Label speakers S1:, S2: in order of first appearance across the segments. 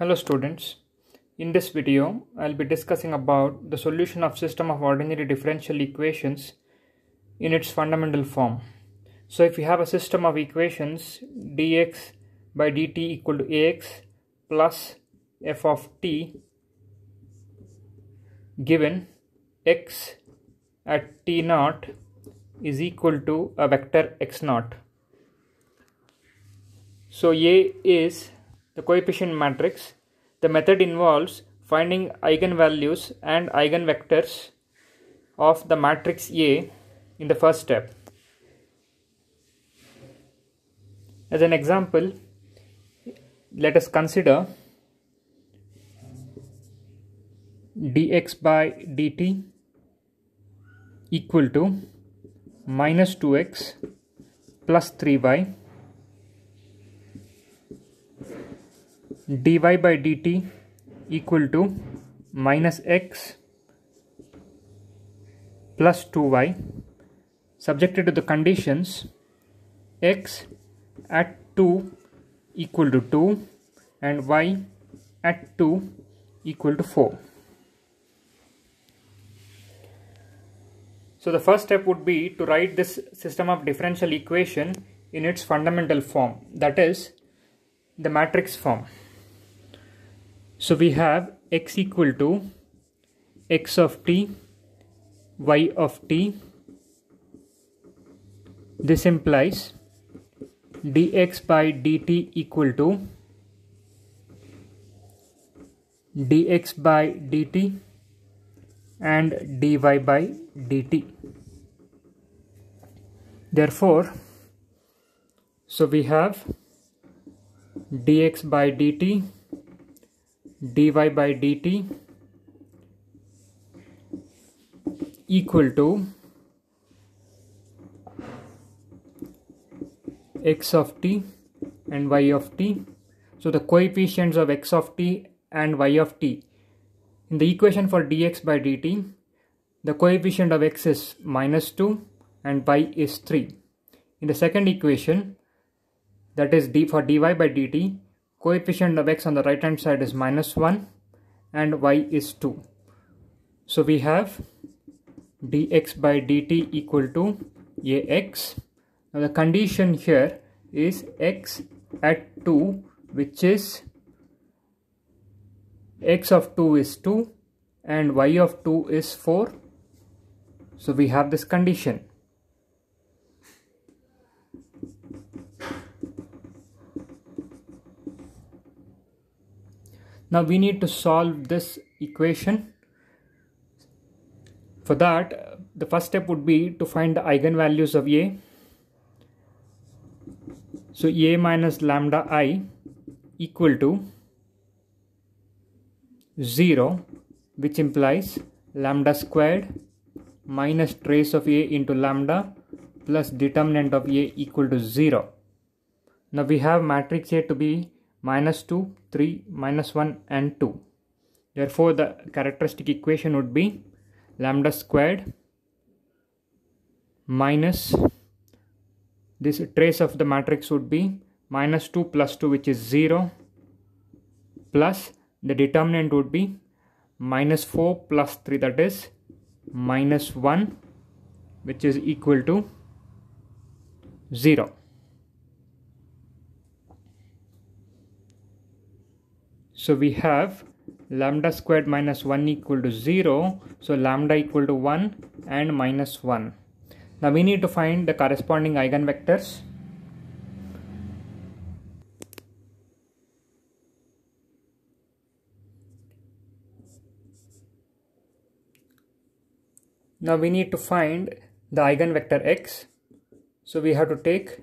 S1: Hello students. In this video, I'll be discussing about the solution of system of ordinary differential equations in its fundamental form. So if you have a system of equations dx by dt equal to ax plus f of t given x at t naught is equal to a vector x naught. So A is the coefficient matrix. The method involves finding eigenvalues and eigenvectors of the matrix A in the first step. As an example, let us consider dx by dt equal to minus 2x plus 3y dy by dt equal to minus x plus 2y subjected to the conditions x at 2 equal to 2 and y at 2 equal to 4. So the first step would be to write this system of differential equation in its fundamental form that is the matrix form. So we have x equal to x of t, y of t. This implies dx by dt equal to dx by dt and dy by dt. Therefore, so we have dx by dt dy by dt equal to x of t and y of t so the coefficients of x of t and y of t in the equation for dx by dt the coefficient of x is minus 2 and y is 3 in the second equation that is d for dy by dt coefficient of x on the right hand side is minus 1 and y is 2. So we have dx by dt equal to ax. Now the condition here is x at 2 which is x of 2 is 2 and y of 2 is 4. So we have this condition. now we need to solve this equation for that the first step would be to find the eigenvalues of a so a minus lambda i equal to 0 which implies lambda squared minus trace of a into lambda plus determinant of a equal to 0. Now we have matrix A to be minus 2, 3, minus 1 and 2. Therefore, the characteristic equation would be lambda squared minus this trace of the matrix would be minus 2 plus 2 which is 0 plus the determinant would be minus 4 plus 3 that is minus 1 which is equal to 0. So we have lambda squared minus 1 equal to 0. So lambda equal to 1 and minus 1. Now we need to find the corresponding eigenvectors. Now we need to find the eigenvector x. So we have to take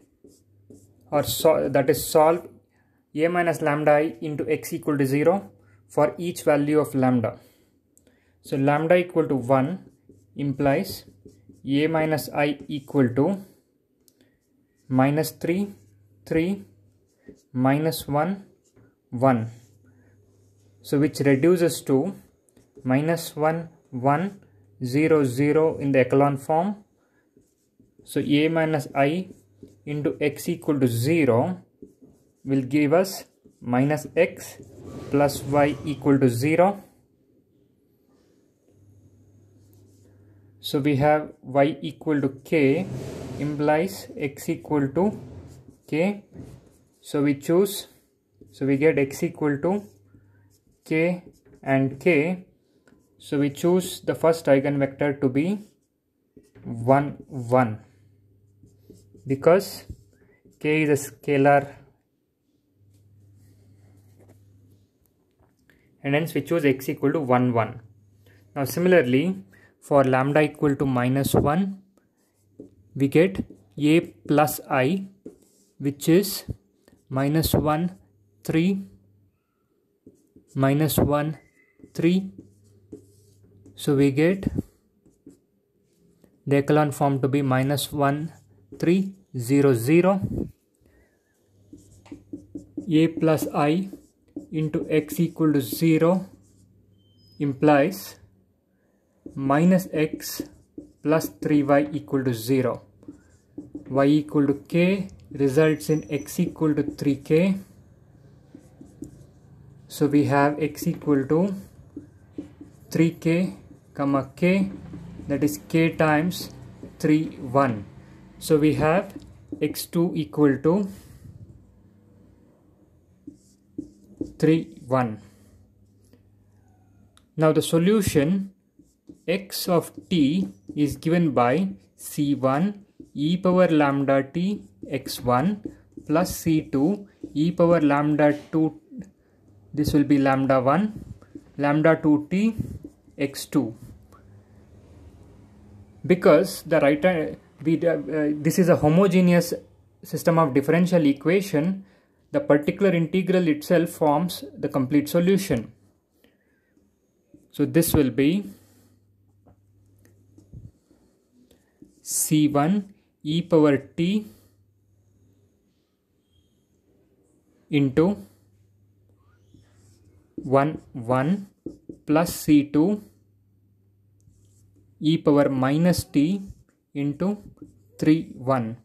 S1: or so, that is solve a minus lambda i into x equal to 0 for each value of lambda. So lambda equal to 1 implies a minus i equal to minus 3, 3, minus 1, 1. So which reduces to minus 1, 1, 0, 0 in the echelon form. So a minus i into x equal to 0 will give us minus x plus y equal to 0. So we have y equal to k implies x equal to k. So we choose, so we get x equal to k and k. So we choose the first eigenvector to be 1, 1 because k is a scalar and hence we choose x equal to 1 1 now similarly for lambda equal to minus 1 we get a plus i which is minus 1 3 minus 1 3 so we get the echelon form to be minus 1 3 0 0 a plus i into x equal to 0 implies minus x plus 3y equal to 0 y equal to k results in x equal to 3k so we have x equal to 3k comma k that is k times 3 1 so we have x2 equal to 3 1 now the solution x of t is given by c1 e power lambda t x1 plus c2 e power lambda 2 this will be lambda 1 lambda 2 t x2 because the right uh, we, uh, uh, this is a homogeneous system of differential equation the particular integral itself forms the complete solution. So this will be C1 e power t into 1 1 plus C2 e power minus t into 3 1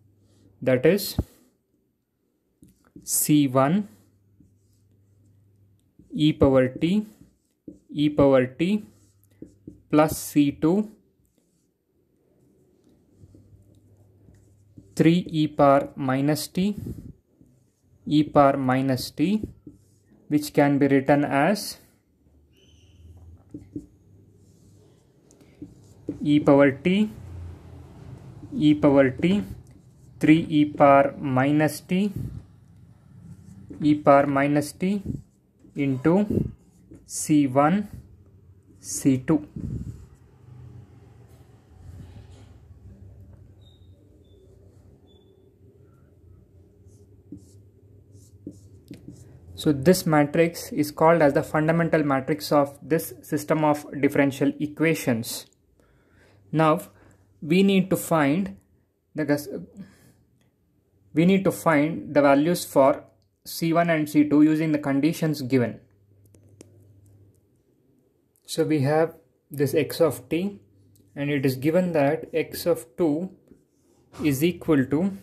S1: that is c1 e power t e power t plus c2 3 e power minus t e power minus t which can be written as e power t e power t 3 e power minus t e power minus t into c1 c2 So this matrix is called as the fundamental matrix of this system of differential equations. Now we need to find the we need to find the values for C1 and C2 using the conditions given. So we have this x of t and it is given that x of 2 is equal to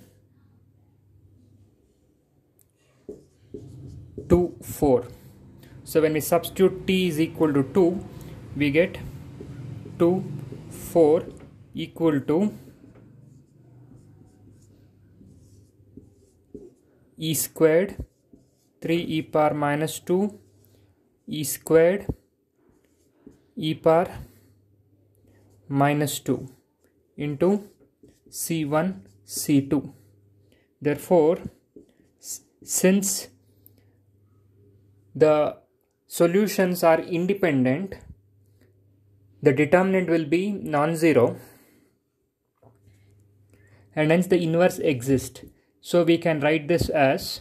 S1: 2 4 so when we substitute t is equal to 2 we get 2 4 equal to e squared 3 e power minus 2 e squared e power minus 2 into c1 c2 therefore since the solutions are independent the determinant will be non-zero and hence the inverse exists so we can write this as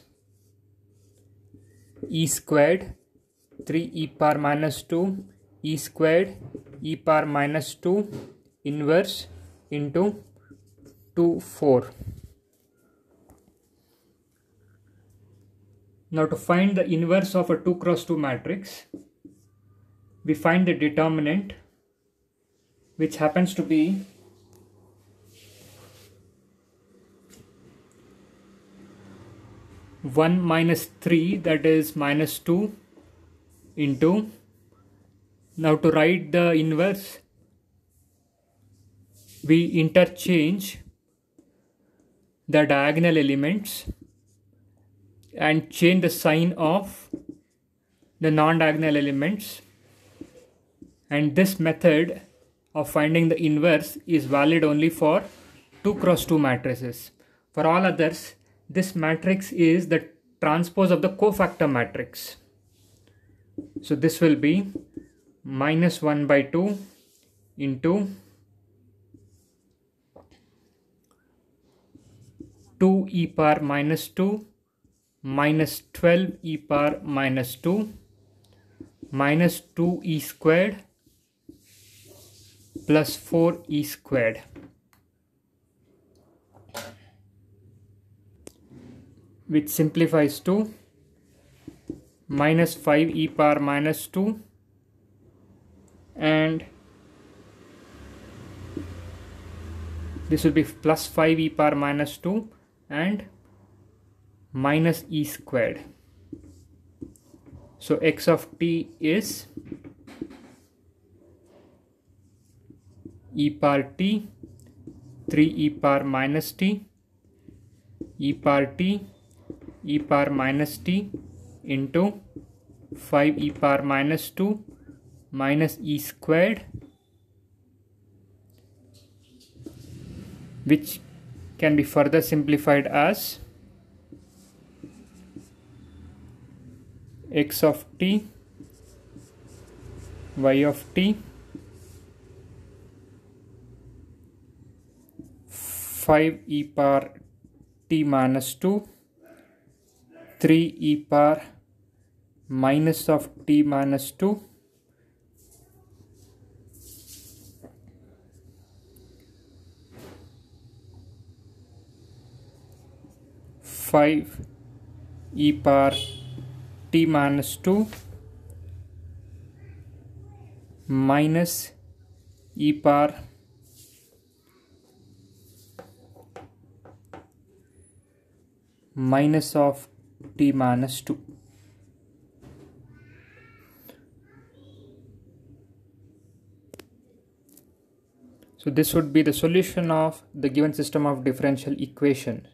S1: e squared 3 e power minus 2 e squared e power minus 2 inverse into 2 4 now to find the inverse of a 2 cross 2 matrix we find the determinant which happens to be 1 minus 3 that is minus 2 into now to write the inverse we interchange the diagonal elements and change the sign of the non-diagonal elements and this method of finding the inverse is valid only for 2 cross 2 matrices for all others this matrix is the transpose of the cofactor matrix. So this will be minus 1 by 2 into 2 e power minus 2 minus 12 e power minus 2 minus 2 e squared plus 4 e squared. which simplifies to minus 5 e power minus 2 and this will be plus 5 e power minus 2 and minus e squared so x of t is e power t 3 e power minus t e power t e power minus t into 5 e power minus 2 minus e squared which can be further simplified as x of t y of t 5 e power t minus 2 3 e power minus of t minus 2 5 e power t minus 2 minus e power minus of t minus 2. So this would be the solution of the given system of differential equations.